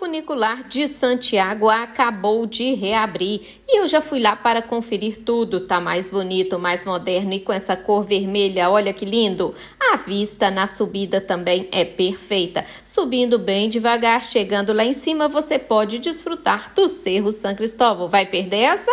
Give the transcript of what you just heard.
funicular de Santiago acabou de reabrir e eu já fui lá para conferir tudo. Tá mais bonito, mais moderno e com essa cor vermelha, olha que lindo. A vista na subida também é perfeita. Subindo bem devagar, chegando lá em cima, você pode desfrutar do Cerro São Cristóvão. Vai perder essa?